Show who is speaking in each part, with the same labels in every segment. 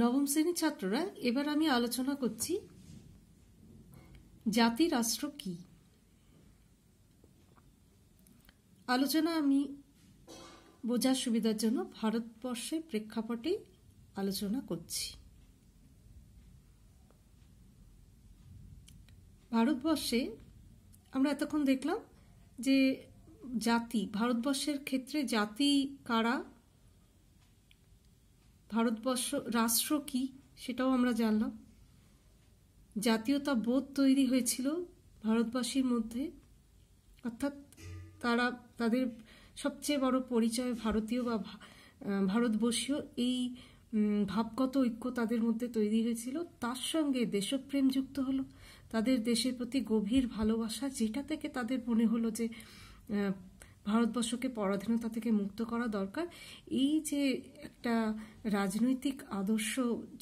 Speaker 1: নবম শ্রেণীর ছাত্ররা এবার আমি আলোচনা করছি জাতি রাষ্ট্র কি আলোচনা আমি বোঝার সুবিধার জন্য ভারতবর্ষের প্রেক্ষাপটে আলোচনা করছি ভারতবর্ষে আমরা এতক্ষণ দেখলাম যে জাতি ভারতবর্ষের ক্ষেত্রে জাতি কারা ভারতবর্ষ রাষ্ট্র কি সেটাও আমরা জানলাম জাতীয়তা বোধ তৈরি হয়েছিল ভারতবাসীর মধ্যে অর্থাৎ তারা তাদের সবচেয়ে বড় পরিচয় ভারতীয় বা ভারতবর্ষীয় এই ভাবগত ঐক্য তাদের মধ্যে তৈরি হয়েছিল তার সঙ্গে দেশপ্রেম যুক্ত হলো তাদের দেশের প্রতি গভীর ভালোবাসা যেটা থেকে তাদের মনে হলো যে ভারতবর্ষকে পরাধীনতা থেকে মুক্ত করা দরকার এই যে একটা রাজনৈতিক আদর্শ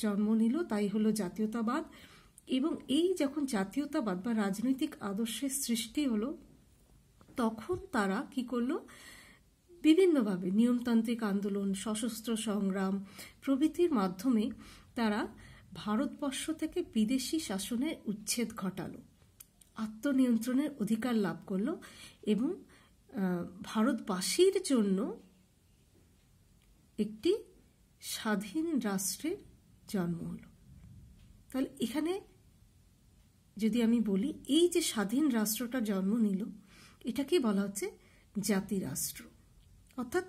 Speaker 1: জন্ম নিল তাই হলো জাতীয়তাবাদ এবং এই যখন জাতীয়তাবাদ বা রাজনৈতিক আদর্শের সৃষ্টি হলো তখন তারা কি করলো বিভিন্নভাবে নিয়মতান্ত্রিক আন্দোলন সশস্ত্র সংগ্রাম প্রভৃতির মাধ্যমে তারা ভারতবর্ষ থেকে বিদেশি শাসনের উচ্ছেদ ঘটালো আত্মনিয়ন্ত্রণের অধিকার লাভ করলো এবং ভারতবাসীর জন্য একটি স্বাধীন রাষ্ট্রের জন্ম হলো তাহলে এখানে যদি আমি বলি এই যে স্বাধীন রাষ্ট্রটা জন্ম নিল এটাকেই বলা হচ্ছে জাতিরাষ্ট্র অর্থাৎ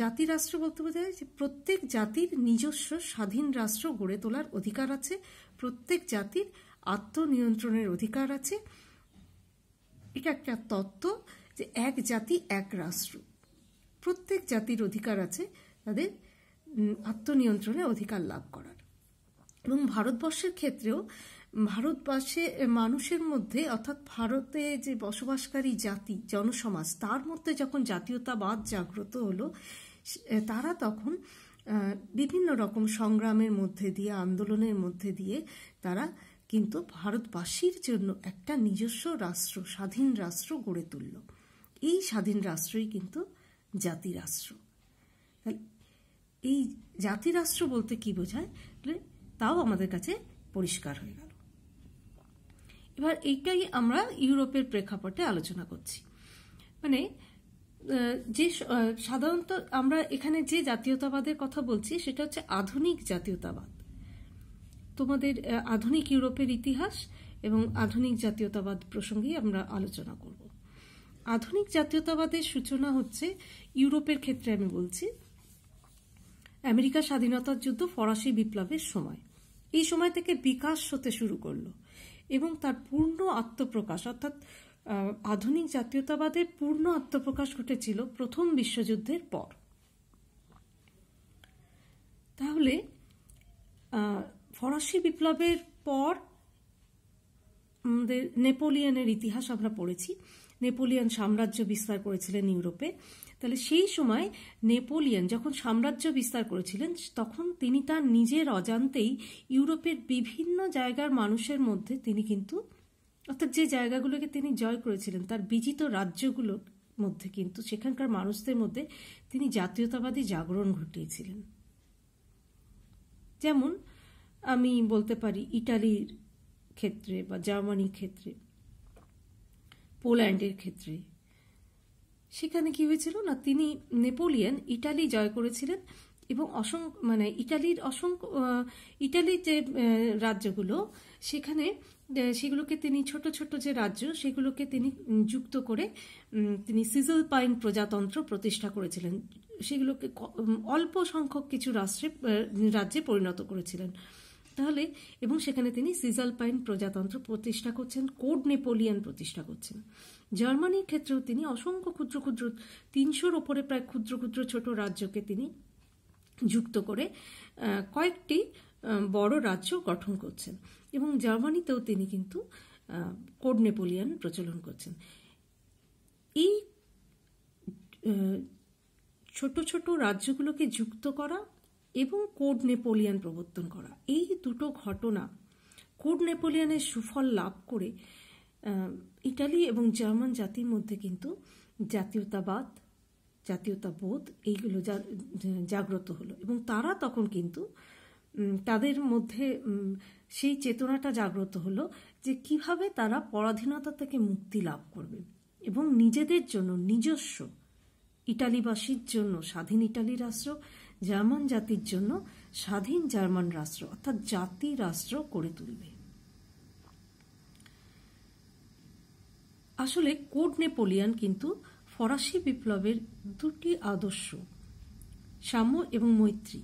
Speaker 1: জাতিরাষ্ট্র বলতে বোঝায় যে প্রত্যেক জাতির নিজস্ব স্বাধীন রাষ্ট্র গড়ে তোলার অধিকার আছে প্রত্যেক জাতির আত্মনিয়ন্ত্রণের অধিকার আছে এটা একটা তত্ত্ব যে এক জাতি এক রাষ্ট্র প্রত্যেক জাতির অধিকার আছে তাদের আত্মনিয়ন্ত্রণে অধিকার লাভ করার এবং ভারতবর্ষের ক্ষেত্রেও ভারতবর্ষে মানুষের মধ্যে অর্থাৎ ভারতে যে বসবাসকারী জাতি জনসমাজ তার মধ্যে যখন জাতীয়তাবাদ জাগ্রত হলো তারা তখন বিভিন্ন রকম সংগ্রামের মধ্যে দিয়ে আন্দোলনের মধ্যে দিয়ে তারা কিন্তু ভারতবাসীর জন্য একটা নিজস্ব রাষ্ট্র স্বাধীন রাষ্ট্র গড়ে তুলল এই স্বাধীন রাষ্ট্রই কিন্তু জাতিরাষ্ট্র এই জাতিরাষ্ট্র বলতে কি বোঝায় তাহলে তাও আমাদের কাছে পরিষ্কার হয়ে গেল এবার এইটাই আমরা ইউরোপের প্রেক্ষাপটে আলোচনা করছি মানে যে সাধারণত আমরা এখানে যে জাতীয়তাবাদের কথা বলছি সেটা হচ্ছে আধুনিক জাতীয়তাবাদ তোমাদের আধুনিক ইউরোপের ইতিহাস এবং আধুনিক জাতীয়তাবাদ প্রসঙ্গেই আমরা আলোচনা করবো আধুনিক জাতীয়তাবাদের সূচনা হচ্ছে ইউরোপের ক্ষেত্রে আমি বলছি আমেরিকা স্বাধীনতার যুদ্ধ ফরাসি বিপ্লবের সময় এই সময় থেকে বিকাশ হতে শুরু করলো এবং তার পূর্ণ আত্মপ্রকাশ অর্থাৎ আধুনিক জাতীয়তাবাদের পূর্ণ আত্মপ্রকাশ ঘটেছিল প্রথম বিশ্বযুদ্ধের পর তাহলে ফরাসি বিপ্লবের পর আমাদের নেপোলিয়নের ইতিহাস আমরা পড়েছি নেপোলিয়ান সাম্রাজ্য বিস্তার করেছিলেন ইউরোপে তাহলে সেই সময় নেপোলিয়ান যখন সাম্রাজ্য বিস্তার করেছিলেন তখন তিনি তার নিজের অজান্তেই ইউরোপের বিভিন্ন জায়গার মানুষের মধ্যে তিনি কিন্তু অর্থাৎ যে জায়গাগুলোকে তিনি জয় করেছিলেন তার বিজিত রাজ্যগুলোর মধ্যে কিন্তু সেখানকার মানুষদের মধ্যে তিনি জাতীয়তাবাদী জাগরণ ঘটিয়েছিলেন যেমন আমি বলতে পারি ইটালির ক্ষেত্রে বা জার্মানির ক্ষেত্রে পোল্যান্ডের ক্ষেত্রে সেখানে কি হয়েছিল না তিনি নেপোলিয়ান ইটালি জয় করেছিলেন এবং অসংখ্য মানে ইটালির অসংখ্য ইটালির যে রাজ্যগুলো সেখানে সেগুলোকে তিনি ছোট ছোট যে রাজ্য সেগুলোকে তিনি যুক্ত করে তিনি সিজল পাইন প্রজাতন্ত্র প্রতিষ্ঠা করেছিলেন সেগুলোকে অল্প সংখ্যক কিছু রাষ্ট্রে রাজ্যে পরিণত করেছিলেন তাহলে এবং সেখানে তিনি সিজালপাইন প্রজাতন্ত্র প্রতিষ্ঠা করছেন কোড নেপোলিয়ান প্রতিষ্ঠা করছেন জার্মানির ক্ষেত্রেও তিনি অসংখ্য ক্ষুদ্র ক্ষুদ্র তিনশোর ওপরে প্রায় ক্ষুদ্র ক্ষুদ্র ছোট রাজ্যকে তিনি যুক্ত করে কয়েকটি বড় রাজ্য গঠন করছেন এবং জার্মানিতেও তিনি কিন্তু কোড নেপোলিয়ান প্রচলন করছেন এই ছোট ছোট রাজ্যগুলোকে যুক্ত করা এবং কোড নেপোলিয়ান প্রবর্তন করা এই দুটো ঘটনা কোড নেপোলিয়ানের সুফল লাভ করে ইটালি এবং জার্মান জাতির মধ্যে কিন্তু জাতীয়তাবাদ জাতীয়তাবোধ এইগুলো জাগ্রত হলো এবং তারা তখন কিন্তু তাদের মধ্যে সেই চেতনাটা জাগ্রত হলো যে কিভাবে তারা পরাধীনতা থেকে মুক্তি লাভ করবে এবং নিজেদের জন্য নিজস্ব ইটালিবাসীর জন্য স্বাধীন ইটালি রাষ্ট্র জার্মান জাতির জন্য স্বাধীন জার্মান রাষ্ট্র অর্থাৎ জাতি রাষ্ট্র করে তুলবে আসলে কোড নেপোলিয়ান কিন্তু ফরাসি বিপ্লবের দুটি আদর্শ সাম্য এবং মৈত্রী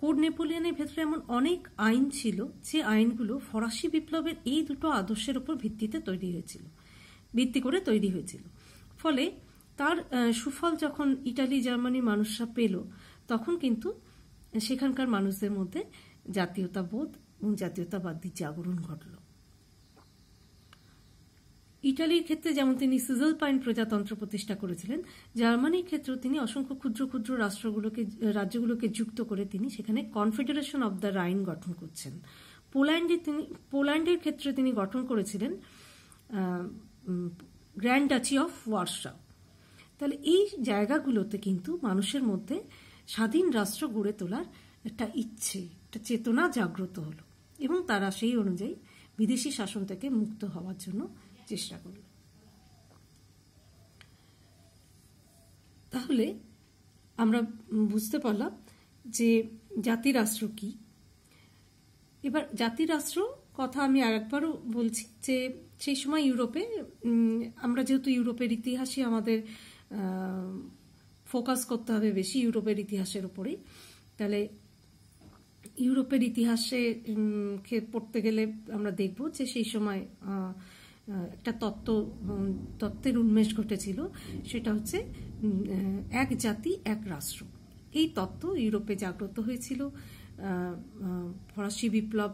Speaker 1: কোড নেপোলিয়ানের ভেতরে এমন অনেক আইন ছিল যে আইনগুলো ফরাসি বিপ্লবের এই দুটো আদর্শের উপর ভিত্তিতে তৈরি হয়েছিল ভিত্তি করে তৈরি হয়েছিল ফলে তার সুফল যখন ইটালি জার্মানির মানুষরা পেল তখন কিন্তু সেখানকার মানুষদের মধ্যে জাতীয়তাবোধ এবং জাতীয়তাবাদী জাগরণ ঘটল ইটালির ক্ষেত্রে যেমন তিনি সিজল পাইন প্রজাতন্ত্র প্রতিষ্ঠা করেছিলেন জার্মানির ক্ষেত্রেও তিনি অসংখ্য ক্ষুদ্র ক্ষুদ্র রাষ্ট্রগুলোকে রাজ্যগুলোকে যুক্ত করে তিনি সেখানে কনফেডারেশন অব দ্য রাইন গঠন করছেন পোল্যান্ডে তিনি পোল্যান্ডের ক্ষেত্রে তিনি গঠন করেছিলেন গ্র্যান্ড ডাচি অফ ওয়ার্সা তাহলে এই জায়গাগুলোতে কিন্তু মানুষের মধ্যে স্বাধীন রাষ্ট্র গড়ে তোলার একটা ইচ্ছে একটা চেতনা জাগ্রত হলো এবং তারা সেই অনুযায়ী বিদেশি শাসন থেকে মুক্ত হওয়ার জন্য চেষ্টা করল তাহলে আমরা বুঝতে পারলাম যে জাতিরাষ্ট্র কি এবার জাতিরাষ্ট্র কথা আমি আরেকবারও বলছি যে সেই সময় ইউরোপে আমরা যেহেতু ইউরোপের ইতিহাসই আমাদের ফোকাস করতে হবে বেশি ইউরোপের ইতিহাসের উপরেই তাহলে ইউরোপের ইতিহাসে পড়তে গেলে আমরা দেখব যে সেই সময় একটা তত্ত্ব তত্ত্বের উন্মেষ ঘটেছিল সেটা হচ্ছে এক জাতি এক রাষ্ট্র এই তত্ত্ব ইউরোপে জাগ্রত হয়েছিল ফরাসি বিপ্লব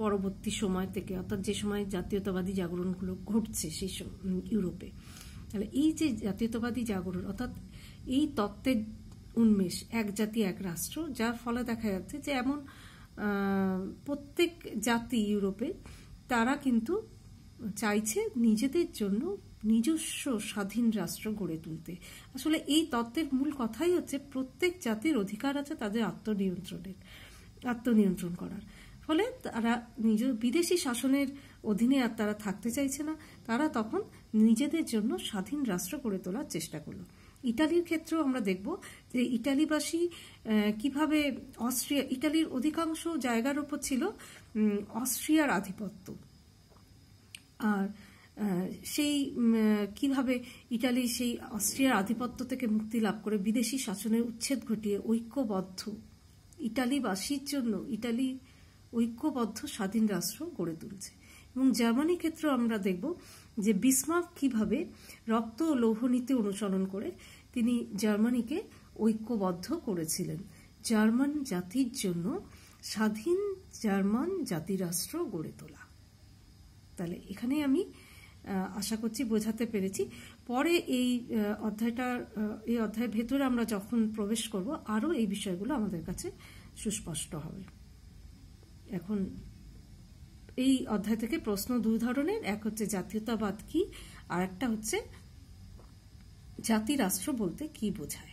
Speaker 1: পরবর্তী সময় থেকে অর্থাৎ যে সময় জাতীয়তাবাদী জাগরণগুলো ঘটছে সেই ইউরোপে তাহলে এই যে জাতীয়তাবাদী জাগরণ অর্থাৎ এই তত্ত্বের উন্মেষ এক জাতি এক রাষ্ট্র যার ফলে দেখা যাচ্ছে যে এমন প্রত্যেক জাতি ইউরোপে তারা কিন্তু চাইছে নিজেদের জন্য নিজস্ব স্বাধীন রাষ্ট্র গড়ে তুলতে আসলে এই তত্ত্বের মূল কথাই হচ্ছে প্রত্যেক জাতির অধিকার আছে তাদের আত্মনিয়ন্ত্রণের আত্মনিয়ন্ত্রণ করার ফলে তারা নিজ বিদেশি শাসনের অধীনে আর তারা থাকতে চাইছে না তারা তখন নিজেদের জন্য স্বাধীন রাষ্ট্র গড়ে তোলার চেষ্টা করলো ইটালির ক্ষেত্রেও আমরা দেখব যে ইটালিবাসী কিভাবে অস্ট্রিয়া ইটালির অধিকাংশ জায়গার ওপর ছিল অস্ট্রিয়ার আধিপত্য আর সেই কিভাবে ইটালি সেই অস্ট্রিয়ার আধিপত্য থেকে মুক্তি লাভ করে বিদেশি শাসনের উচ্ছেদ ঘটিয়ে ঐক্যবদ্ধ ইটালিবাসীর জন্য ইটালি ঐক্যবদ্ধ স্বাধীন রাষ্ট্র গড়ে তুলছে এবং জার্মানি ক্ষেত্রেও আমরা দেখব যে বিসমার্ক কিভাবে রক্ত ও লৌহনীতি অনুসরণ করে তিনি জার্মানিকে ঐক্যবদ্ধ করেছিলেন জার্মান জাতির জন্য স্বাধীন জার্মান জাতিরাষ্ট্র গড়ে তোলা তাহলে এখানে আমি আশা করছি বোঝাতে পেরেছি পরে এই অধ্যায়টা এই অধ্যায়ের ভেতরে আমরা যখন প্রবেশ করব আরও এই বিষয়গুলো আমাদের কাছে সুস্পষ্ট হবে এখন এই অধ্যায় থেকে প্রশ্ন দুই ধরনের এক হচ্ছে জাতীয়তাবাদ কি আর একটা হচ্ছে জাতি রাষ্ট্র বলতে কি বোঝায়